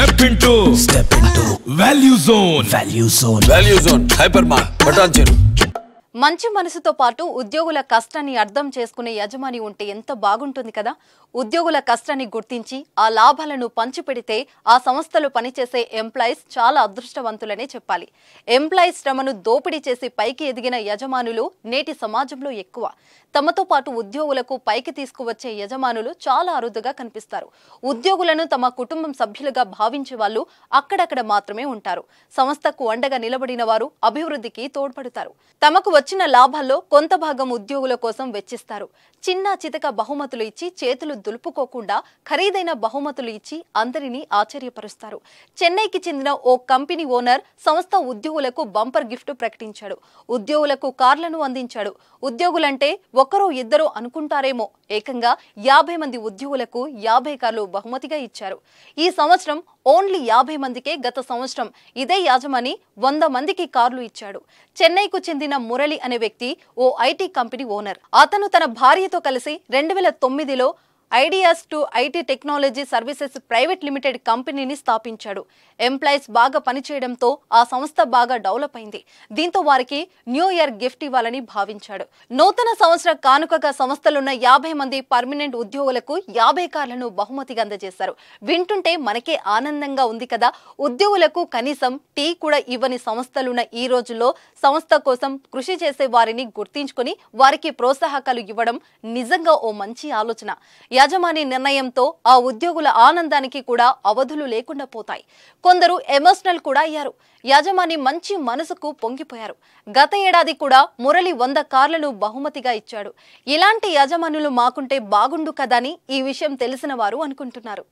step into step into value zone value zone value zone hyper mart Patancheru మంచి మనసుతో పాటు ఉద్యోగుల కష్టాన్ని అర్థం చేసుకునే యజమాని ఉంటే ఎంత బాగుంటుంది కదా ఉద్యోగుల కష్టాన్ని గుర్తించి ఆ లాభాలను పంచిపెడితే ఆ సంస్థలు పనిచేసే ఎంప్లాయీస్ చాలా అదృష్టవంతులనే చెప్పాలి ఎంప్లాయీస్ శ్రమను దోపిడీ చేసి పైకి ఎదిగిన యజమానులు నేటి సమాజంలో ఎక్కువ తమతో పాటు ఉద్యోగులకు పైకి తీసుకువచ్చే యజమానులు చాలా అరుదుగా కనిపిస్తారు ఉద్యోగులను తమ కుటుంబం సభ్యులుగా భావించే వాళ్ళు అక్కడక్కడ మాత్రమే ఉంటారు సంస్థకు అండగా నిలబడిన వారు అభివృద్ధికి తోడ్పడతారు తమకు వచ్చిన లాభాల్లో కొంత భాగం ఉద్యోగుల కోసం వెచ్చిస్తారు చిన్న చితక బహుమతులు ఇచ్చి చేతులు దులుపుకోకుండా ఖరీదైన బహుమతులు ఇచ్చి అందరినీ ఆశ్చర్యపరుస్తారు చెన్నైకి చెందిన ఓ కంపెనీ ఓనర్ సంస్థ ఉద్యోగులకు బంపర్ గిఫ్ట్ ప్రకటించాడు ఉద్యోగులకు కార్లను అందించాడు ఉద్యోగులంటే ఒకరో ఇద్దరు అనుకుంటారేమో ఏకంగా యాభై మంది ఉద్యోగులకు యాభై కార్లు బహుమతిగా ఇచ్చారు ఈ సంవత్సరం ఓన్లీ యాభై మందికే గత సంవత్సరం ఇదే యాజమాని వంద మందికి కార్లు ఇచ్చాడు చెన్నైకు చెందిన మురళి అనే వ్యక్తి ఓ ఐటీ కంపెనీ ఓనర్ అతను తన భార్యతో కలిసి రెండు వేల తొమ్మిదిలో ideas to IT technology services private limited కంపెనీని స్థాపించాడు ఎంప్లాయీస్ బాగా పనిచేయడంతో ఆ సంస్థ బాగా డెవలప్ అయింది దీంతో వారికి న్యూ ఇయర్ గిఫ్ట్ ఇవ్వాలని భావించాడు నూతన సంవత్సర కానుకగా సంస్థలున్న యాభై మంది పర్మనెంట్ ఉద్యోగులకు యాభై కార్లను బహుమతిగా అందజేశారు వింటుంటే మనకే ఆనందంగా ఉంది కదా ఉద్యోగులకు కనీసం టీ కూడా ఇవ్వని సంస్థలున్న ఈ రోజుల్లో సంస్థ కోసం కృషి చేసే వారిని గుర్తించుకుని వారికి ప్రోత్సాహకాలు ఇవ్వడం నిజంగా ఓ మంచి ఆలోచన యజమాని నిర్ణయంతో ఆ ఉద్యోగుల ఆనందానికి కూడా అవధులు లేకుండా పోతాయి కొందరు ఎమోషనల్ కూడా అయ్యారు యజమాని మంచి మనసుకు పొంగిపోయారు గత ఏడాది కూడా మురళి వంద కార్లను బహుమతిగా ఇచ్చాడు ఇలాంటి యజమానులు మాకుంటే బాగుండు కదా ఈ విషయం తెలిసిన వారు అనుకుంటున్నారు